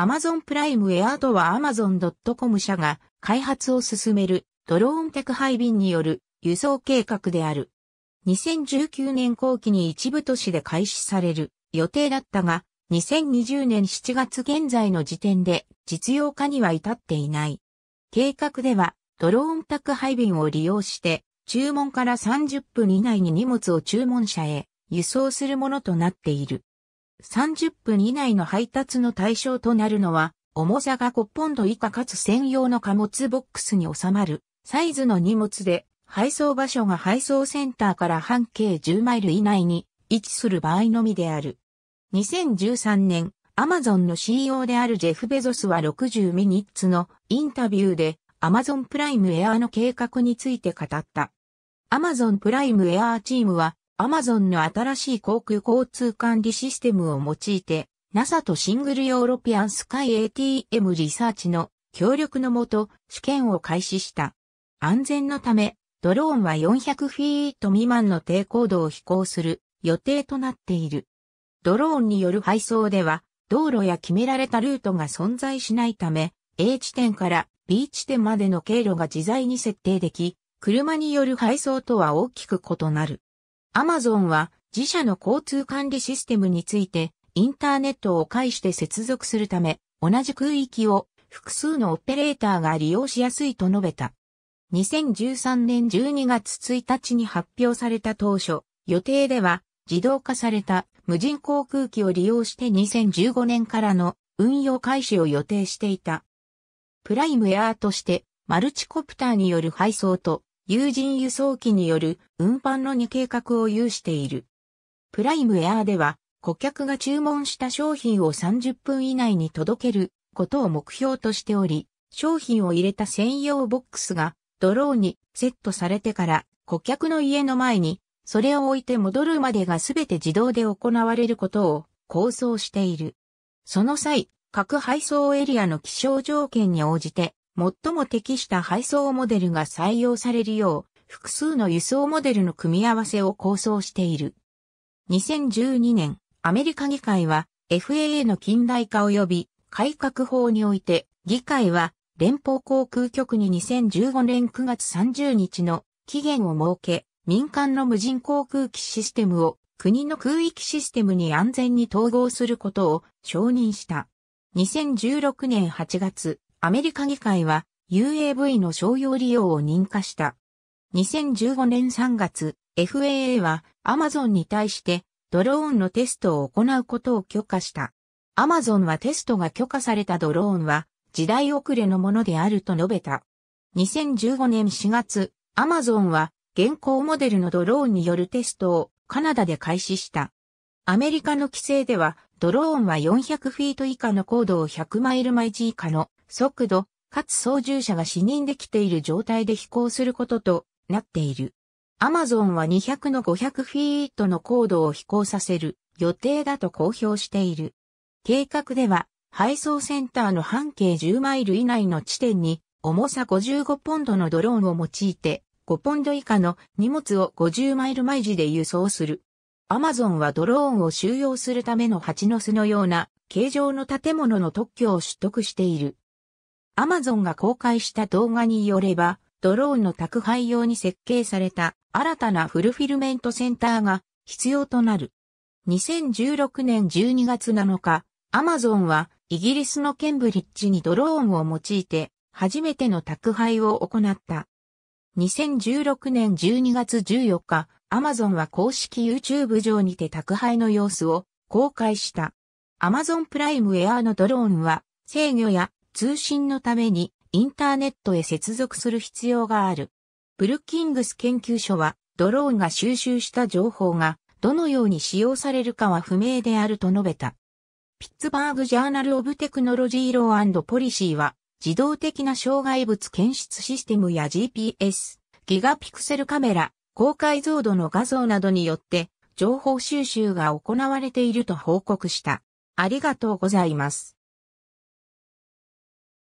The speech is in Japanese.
Amazon プライムエアとは Amazon.com 社が開発を進めるドローン宅配便による輸送計画である。2019年後期に一部都市で開始される予定だったが、2020年7月現在の時点で実用化には至っていない。計画ではドローン宅配便を利用して注文から30分以内に荷物を注文者へ輸送するものとなっている。30分以内の配達の対象となるのは、重さが5ポンド以下かつ専用の貨物ボックスに収まるサイズの荷物で、配送場所が配送センターから半径10マイル以内に位置する場合のみである。2013年、アマゾンの CEO であるジェフ・ベゾスは60ミニッツのインタビューでアマゾンプライムエアーの計画について語った。アマゾンプライムエアーチームはアマゾンの新しい航空交通管理システムを用いて、NASA とシングルヨーロピアンスカイ ATM リサーチの協力のもと試験を開始した。安全のため、ドローンは400フィート未満の低高度を飛行する予定となっている。ドローンによる配送では、道路や決められたルートが存在しないため、A 地点から B 地点までの経路が自在に設定でき、車による配送とは大きく異なる。アマゾンは自社の交通管理システムについてインターネットを介して接続するため同じ空域を複数のオペレーターが利用しやすいと述べた。2013年12月1日に発表された当初、予定では自動化された無人航空機を利用して2015年からの運用開始を予定していた。プライムエアーとしてマルチコプターによる配送と有人輸送機による運搬の2計画を有している。プライムエアーでは、顧客が注文した商品を30分以内に届けることを目標としており、商品を入れた専用ボックスがドローにセットされてから顧客の家の前にそれを置いて戻るまでが全て自動で行われることを構想している。その際、各配送エリアの気象条件に応じて最も適した配送モデルが採用されるよう、複数の輸送モデルの組み合わせを構想している。2012年、アメリカ議会は FAA の近代化及び改革法において、議会は連邦航空局に2015年9月30日の期限を設け、民間の無人航空機システムを国の空域システムに安全に統合することを承認した。2016年8月、アメリカ議会は UAV の商用利用を認可した。2015年3月、FAA はアマゾンに対してドローンのテストを行うことを許可した。アマゾンはテストが許可されたドローンは時代遅れのものであると述べた。2015年4月、アマゾンは現行モデルのドローンによるテストをカナダで開始した。アメリカの規制ではドローンは400フィート以下の高度を100マイル毎時以下の速度、かつ操縦者が視認できている状態で飛行することとなっている。アマゾンは200の500フィートの高度を飛行させる予定だと公表している。計画では配送センターの半径10マイル以内の地点に重さ55ポンドのドローンを用いて5ポンド以下の荷物を50マイル毎時で輸送する。アマゾンはドローンを収容するための蜂の巣のような形状の建物の特許を取得している。アマゾンが公開した動画によれば、ドローンの宅配用に設計された新たなフルフィルメントセンターが必要となる。2016年12月7日、アマゾンはイギリスのケンブリッジにドローンを用いて初めての宅配を行った。2016年12月14日、アマゾンは公式 YouTube 上にて宅配の様子を公開した。アマゾンプライムエアーのドローンは制御や通信のためにインターネットへ接続する必要がある。ブルッキングス研究所は、ドローンが収集した情報が、どのように使用されるかは不明であると述べた。ピッツバーグ・ジャーナル・オブ・テクノロジー・ローポリシーは、自動的な障害物検出システムや GPS、ギガピクセルカメラ、高解像度の画像などによって、情報収集が行われていると報告した。ありがとうございます。